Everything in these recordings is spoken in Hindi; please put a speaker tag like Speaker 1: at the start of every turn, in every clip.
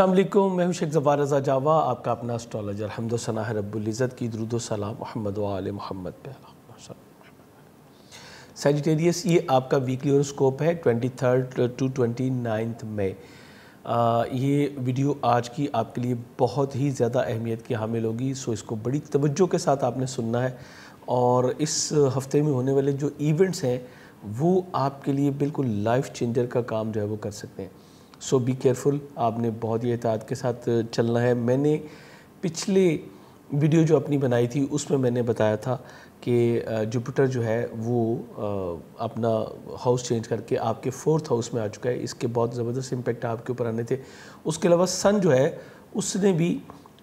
Speaker 1: असलम मैं हूं शेख जबार रजा जावा आपका अपना एस्ट्रोलॉजर हमदोसना रब्बुल्ज़त की सलाम मोहम्मद वाल मोहम्मद पे ये आपका वीकली हॉरोस्कोप है twenty third to twenty ninth May ये वीडियो आज की आपके लिए बहुत ही ज़्यादा अहमियत की हामिल होगी सो इसको बड़ी तवज्जो के साथ आपने सुनना है और इस हफ्ते में होने वाले जो इवेंट्स हैं वो आपके लिए बिल्कुल लाइफ चेंजर का काम जो है वो कर सकते हैं सो बी केयरफुल आपने बहुत ही एहतियात के साथ चलना है मैंने पिछले वीडियो जो अपनी बनाई थी उसमें मैंने बताया था कि जुपिटर जो है वो अपना हाउस चेंज करके आपके फोर्थ हाउस में आ चुका है इसके बहुत ज़बरदस्त इम्पेक्ट आपके ऊपर आने थे उसके अलावा सन जो है उसने भी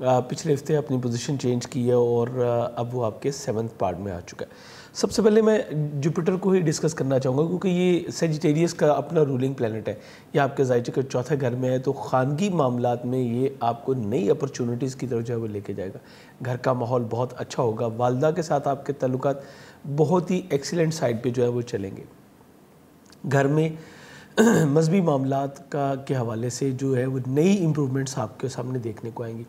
Speaker 1: पिछले हफ्ते अपनी पोजीशन चेंज की है और अब वो आपके सेवन्थ पार्ट में आ चुका है सबसे पहले मैं जुपिटर को ही डिस्कस करना चाहूँगा क्योंकि ये सेजिटेरियस का अपना रूलिंग प्लानट है ये आपके जायचे के चौथे घर में है तो खानगी मामला में ये आपको नई अपॉर्चुनिटीज़ की तरफ जो है वो लेके जाएगा घर का माहौल बहुत अच्छा होगा वालदा के साथ आपके तल्लुक बहुत ही एक्सीलेंट साइड पर जो है वो चलेंगे घर में मजहबी मामला का के हवाले से जो है वो नई इम्प्रूवमेंट्स आपके सामने देखने को आएंगी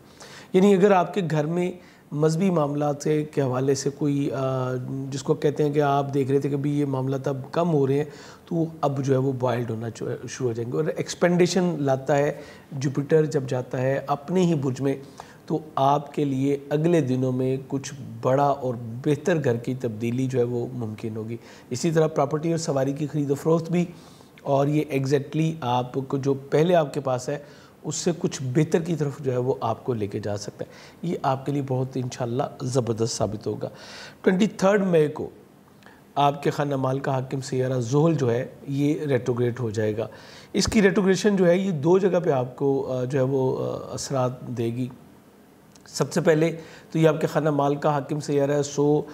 Speaker 1: यानी अगर आपके घर में मजहबी मामला से के हवाले से कोई जिसको कहते हैं कि आप देख रहे थे कि भाई ये मामला तब कम हो रहे हैं तो अब जो है वो बॉयल्ड होना शुरू हो जाएंगे और एक्सपेंडेशन लाता है जुपिटर जब जाता है अपने ही बुर्ज में तो आपके लिए अगले दिनों में कुछ बड़ा और बेहतर घर की तब्दीली जो है वो मुमकिन होगी इसी तरह प्रॉपर्टी और सवारी की खरीदो फरोख्त भी और ये एग्जैक्टली आपको जो पहले आपके पास है उससे कुछ बेहतर की तरफ जो है वो आपको लेके जा सकता है ये आपके लिए बहुत इन ज़बरदस्त साबित होगा ट्वेंटी थर्ड मई को आपके खाना माल का हाकिम सियारा जोहल जो है ये रेटोग्रेट हो जाएगा इसकी रेटोग्रेशन जो है ये दो जगह पे आपको जो है वो असरात देगी सबसे पहले तो ये आपके खाना माल का हाकिम सियारा सो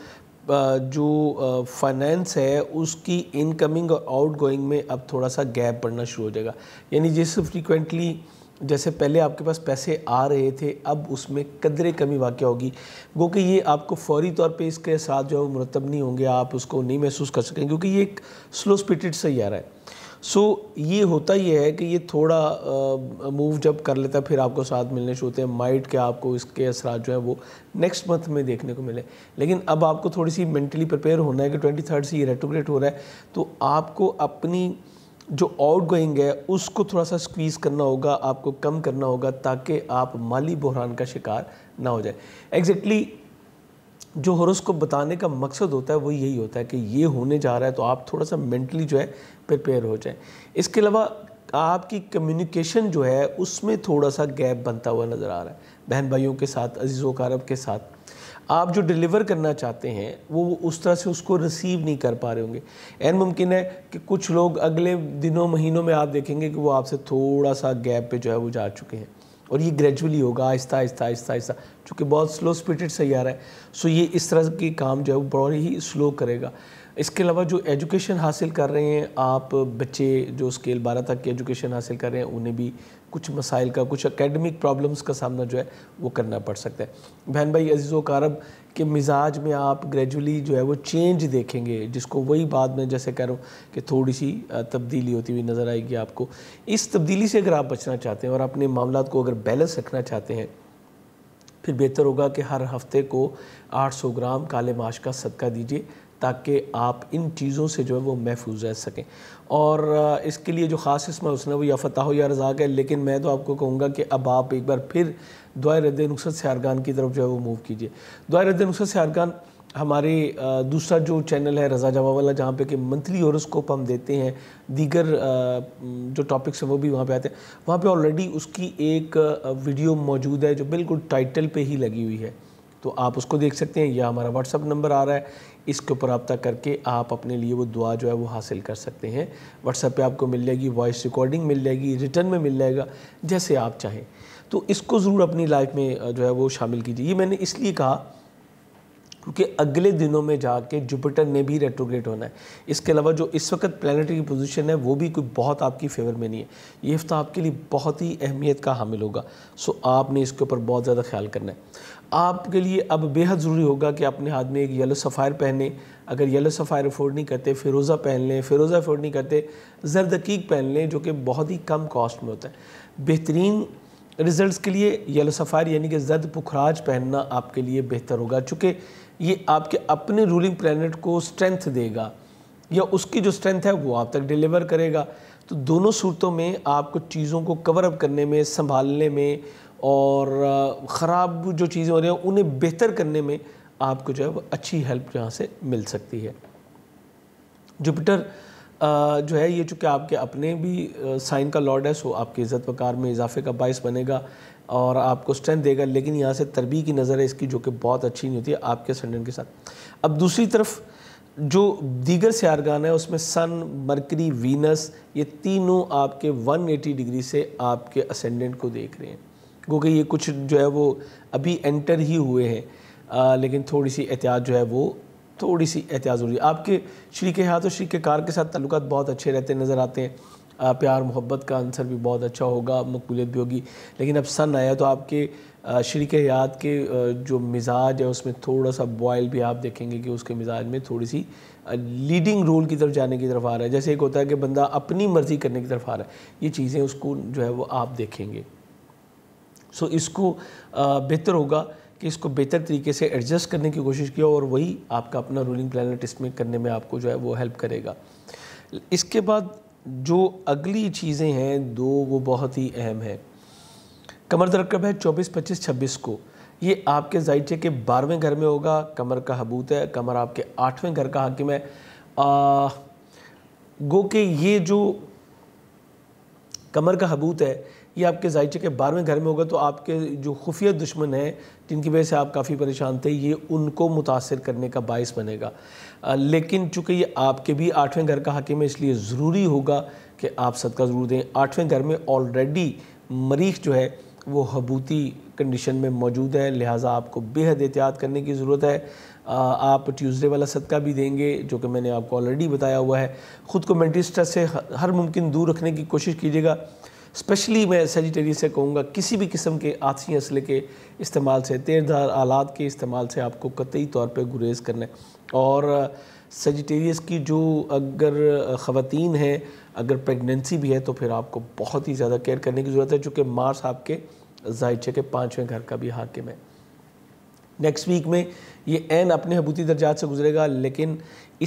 Speaker 1: जो फाइनेंस है उसकी इनकमिंग और आउटगोइंग में अब थोड़ा सा गैप बढ़ना शुरू हो जाएगा यानी जिस फ्रीक्वेंटली जैसे पहले आपके पास पैसे आ रहे थे अब उसमें कदरे कमी वाक़ होगी वो कि ये आपको फौरी तौर पे इसके साथ जो है मुरतब नहीं होंगे आप उसको नहीं महसूस कर सकेंगे क्योंकि ये एक स्लो आ सैारा है सो so, ये होता ही है कि ये थोड़ा मूव जब कर लेता है फिर आपको साथ मिलने शुरू होते हैं माइट के आपको इसके असरा जो है वो नेक्स्ट मंथ में देखने को मिले लेकिन अब आपको थोड़ी सी मेंटली प्रिपेयर होना है कि ट्वेंटी थर्ड से ये रेटोग्रेट हो रहा है तो आपको अपनी जो आउट गोइंग है उसको थोड़ा सा स्क्वीज़ करना होगा आपको कम करना होगा ताकि आप माली बहरान का शिकार ना हो जाए एग्जैक्टली exactly जो हॉरोस्कोप बताने का मकसद होता है वो यही होता है कि ये होने जा रहा है तो आप थोड़ा सा मेंटली जो है प्रिपेयर हो जाए इसके अलावा आपकी कम्युनिकेशन जो है उसमें थोड़ा सा गैप बनता हुआ नज़र आ रहा है बहन भाइयों के साथ अजीज़ वारब के साथ आप जो डिलीवर करना चाहते हैं वो उस तरह से उसको रिसीव नहीं कर पा रहे होंगे एन मुमकिन है कि कुछ लोग अगले दिनों महीनों में आप देखेंगे कि वो आपसे थोड़ा सा गैप पे जो है वो जा चुके हैं और ये ग्रेजुअली होगा आहिस्ता आहिस्ता आहिस्ता आहिस्ता चूँकि बहुत स्लो स्पीड सही आ रहा है सो ये इस तरह के काम जो है वो बहुत ही स्लो करेगा इसके अलावा जो एजुकेशन हासिल कर रहे हैं आप बच्चे जो स्केल बारह तक की एजुकेशन हासिल कर रहे हैं उन्हें भी कुछ मसाइल का कुछ एकेडमिक प्रॉब्लम्स का सामना जो है वो करना पड़ सकता है बहन भाई अजीज़ कारब के मिजाज में आप ग्रेजुअली जो है वो चेंज देखेंगे जिसको वही बाद में जैसे कह रहा हूँ कि थोड़ी सी तब्दीली होती हुई नज़र आएगी आपको इस तब्दीली से अगर आप बचना चाहते हैं और अपने मामला को अगर बैलेंस रखना चाहते हैं फिर बेहतर होगा कि हर हफ्ते को 800 ग्राम काले माश का सदका दीजिए ताकि आप इन चीज़ों से जो है वो महफूज रह सकें और इसके लिए जो ख़ास इसमें उसने वो या फताह या रजाक है लेकिन मैं तो आपको कहूँगा कि अब आप एक बार फिर दुआ रद्द नुसरत से की तरफ जो है वो मूव कीजिए दुआ रद्द नुसरत से हमारे दूसरा जो चैनल है रजा जवा वाला जहाँ पे कि मंथली हॉरोस्कोप हम देते हैं दीगर जो टॉपिक्स हैं वो भी वहाँ पे आते हैं वहाँ पे ऑलरेडी उसकी एक वीडियो मौजूद है जो बिल्कुल टाइटल पे ही लगी हुई है तो आप उसको देख सकते हैं या हमारा व्हाट्सअप नंबर आ रहा है इसके ऊपर रबता करके आप अपने लिए वो दुआ जो है वो हासिल कर सकते हैं व्हाट्सएप पर आपको मिल जाएगी वॉइस रिकॉर्डिंग मिल जाएगी रिटर्न में मिल जाएगा जैसे आप चाहें तो इसको ज़रूर अपनी लाइफ में जो है वो शामिल कीजिए ये मैंने इसलिए कहा क्योंकि अगले दिनों में जाके जुपिटर ने भी रेट्रोग्रेड होना है इसके अलावा जो इस वक्त प्लानटरी पोजिशन है वो भी कोई बहुत आपकी फेवर में नहीं है ये हफ्ता आपके लिए बहुत ही अहमियत का हामिल होगा सो आपने इसके ऊपर बहुत ज़्यादा ख्याल करना है आपके लिए अब बेहद ज़रूरी होगा कि अपने हाथ में एक येलो सफ़ायर पहने अगर येलो सफ़ायर अफोर्ड नहीं करते फिरोज़ा पहन लें फिरोज़ा अफोर्ड नहीं करते जरदकीक पहन लें जो कि बहुत ही कम कॉस्ट में होता है बेहतरीन रिज़ल्ट्स के लिए येलो सफ़ायर यानी कि जर्द पुखराज पहनना आपके लिए बेहतर होगा चूँकि ये आपके अपने रूलिंग प्लानट को स्ट्रेंथ देगा या उसकी जो स्ट्रेंथ है वो आप तक डिलीवर करेगा तो दोनों सूरतों में आपको चीज़ों को कवर अप करने में संभालने में और ख़राब जो चीज़ें हो रही हैं उन्हें बेहतर करने में आपको जो है वो अच्छी हेल्प यहाँ से मिल सकती है जुपिटर जो है ये चूँकि आपके अपने भी साइन का लॉर्ड है सो आपकी इज़्ज़त वकार में इजाफे का बायस बनेगा और आपको स्ट्रेंथ देगा लेकिन यहाँ से तरबी की नज़र है इसकी जो कि बहुत अच्छी नहीं होती है आपके संडन के साथ अब दूसरी तरफ जो दीगर सियारगान है उसमें सन मरकरी वीनस ये तीनों आपके 180 डिग्री से आपके असेंडेंट को देख रहे हैं क्योंकि ये कुछ जो है वो अभी एंटर ही हुए हैं लेकिन थोड़ी सी एहतियात जो है वो थोड़ी सी एहतियात ज़रूरी आपके शरीक हाथ और शरीक कार के साथ तल्लत बहुत अच्छे रहते नज़र आते हैं प्यार मोहब्बत का आंसर भी बहुत अच्छा होगा मकबूलियत भी होगी लेकिन अब सन आया तो आपके शरीक याद के जो मिजाज है उसमें थोड़ा सा बॉयल भी आप देखेंगे कि उसके मिजाज में थोड़ी सी लीडिंग रोल की तरफ जाने की तरफ आ रहा है जैसे एक होता है कि बंदा अपनी मर्ज़ी करने की तरफ आ रहा है ये चीज़ें उसको जो है वो आप देखेंगे सो इसको बेहतर होगा कि इसको बेहतर तरीके से एडजस्ट करने की कोशिश किया और वही आपका अपना रूलिंग प्लानट इसमें करने में आपको जो है वो हेल्प करेगा इसके बाद जो अगली चीज़ें हैं दो वो बहुत ही अहम है कमर तरकब है चौबीस पच्चीस छब्बीस को ये आपके जायचे के बारहवें घर में होगा कमर का हबूत है कमर आपके आठवें घर का हाकिम है आ, गो के ये जो कमर का हबूत है ये आपके जायचे के बारहवें घर में होगा तो आपके जो खुफिया दुश्मन हैं जिनकी वजह से आप काफ़ी परेशान थे ये उनको मुतासर करने का बायस बनेगा लेकिन चूँकि ये आपके भी आठवें घर का हाकिम है इसलिए ज़रूरी होगा कि आप सदका ज़रूर दें आठवें घर में ऑलरेडी मरीख जो है वो हबूती कंडीशन में मौजूद है लिहाजा आपको बेहद एहतियात करने की ज़रूरत है आप ट्यूसडे वाला सदका भी देंगे जो कि मैंने आपको ऑलरेडी बताया हुआ है ख़ुद को मेंटल स्ट्रेस से हर मुमकिन दूर रखने की कोशिश कीजिएगा स्पेशली मैं सेजिटेरियस से कहूँगा किसी भी किस्म के आथी असले के इस्तेमाल से तेज़दार आलात के इस्तेमाल से आपको कतई तौर पर गुरेज करना है और सजिटेरियस की जो अगर ख़वान हैं अगर प्रेगनेंसी भी है तो फिर आपको बहुत ही ज़्यादा केयर करने की ज़रूरत है चूँकि मार्स आपके जायचे के पाँचवें घर का भी हाकिम है नेक्स्ट वीक में ये एन अपने हबूती दर्जात से गुजरेगा लेकिन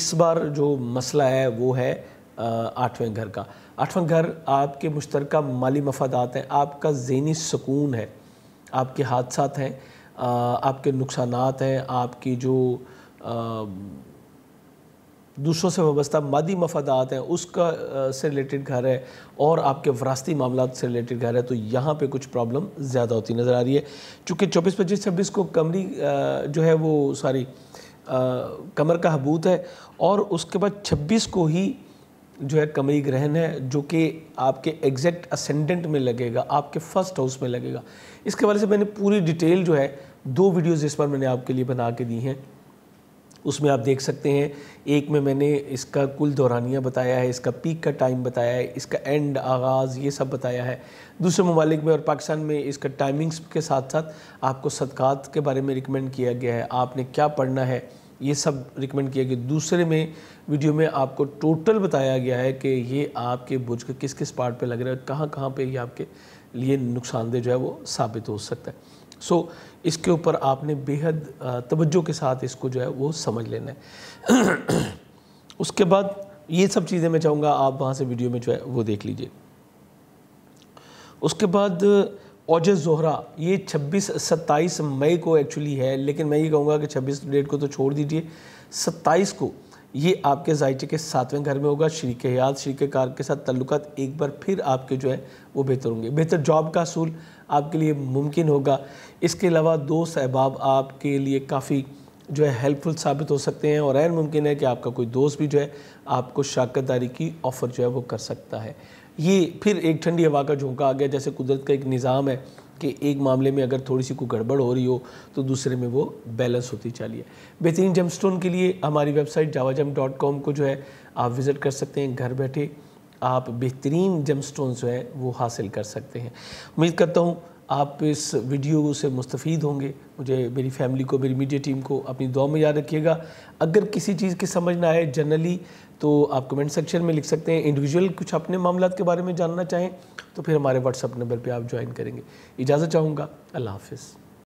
Speaker 1: इस बार जो मसला है वो है आठवें घर का आठवां घर आपके मुश्तरक माली मफादात हैं आपका जहनी सुकून है आपके हादसा हैं आपके नुकसान हैं आपकी जो दूसरों से वाबस्ता मादी मफादात हैं उसका से रिलेटेड घर है और आपके वरासती मामला से रिलेटेड घर है तो यहाँ पे कुछ प्रॉब्लम ज़्यादा होती नज़र आ रही है चूँकि चौबीस पच्चीस छब्बीस को कमरी जो है वो सॉरी कमर का हबूत है और उसके बाद छब्बीस को ही जो है कमरी ग्रहण है जो कि आपके एग्जैक्ट असेंडेंट में लगेगा आपके फर्स्ट हाउस में लगेगा इसके वाले से मैंने पूरी डिटेल जो है दो वीडियोज़ इस पर मैंने आपके लिए बना के दी हैं उसमें आप देख सकते हैं एक में मैंने इसका कुल दौरानिया बताया है इसका पीक का टाइम बताया है इसका एंड आगाज़ ये सब बताया है दूसरे ममालिक में और पाकिस्तान में इसका टाइमिंग्स के साथ साथ आपको सदक़ात के बारे में रिकमेंड किया गया है आपने क्या पढ़ना है ये सब रिकमेंड किया गया दूसरे में वीडियो में आपको टोटल बताया गया है कि ये आपके बुर्ज के किस किस पार्ट पे लग रहा है कहाँ कहाँ पे ये आपके लिए नुकसानदेह जो है वो साबित हो सकता है सो so, इसके ऊपर आपने बेहद तवज्जो के साथ इसको जो है वो समझ लेना है उसके बाद ये सब चीज़ें मैं चाहूँगा आप वहाँ से वीडियो में जो है वो देख लीजिए उसके बाद ओज जोहरा ये 26 27 मई को एक्चुअली है लेकिन मैं ये कहूँगा कि 26 डेट को तो छोड़ दीजिए 27 को ये आपके जायचे के सातवें घर में होगा शरीक हयात शरीक कार के साथ तल्लक एक बार फिर आपके जो है वो बेहतर होंगे बेहतर जॉब का असूल आपके लिए मुमकिन होगा इसके अलावा दो सहबाब आपके लिए काफ़ी जो है हेल्पफुल साबित हो सकते हैं और एन मुमकिन है कि आपका कोई दोस्त भी जो है आपको शाकतदारी दारी की ऑफ़र जो है वो कर सकता है ये फिर एक ठंडी हवा का झोंका आ गया जैसे कुदरत का एक निज़ाम है कि एक मामले में अगर थोड़ी सी कोई गड़बड़ हो रही हो तो दूसरे में वो बैलेंस होती है बेहतरीन जम के लिए हमारी वेबसाइट जावा डॉट कॉम को जो है आप विज़िट कर सकते हैं घर बैठे आप बेहतरीन जम जो है वो हासिल कर सकते हैं उम्मीद करता हूँ आप इस वीडियो से मुस्तफ़ होंगे मुझे मेरी फैमिली को मेरी मीडिया टीम को अपनी दुआ में याद रखिएगा अगर किसी चीज़ की समझ ना आए जनरली तो आप कमेंट सेक्शन में लिख सकते हैं इंडिविजुअल कुछ अपने मामला के बारे में जानना चाहें तो फिर हमारे व्हाट्सअप नंबर पर आप ज्वाइन करेंगे इजाज़त चाहूँगा अल्लाह हाफिज़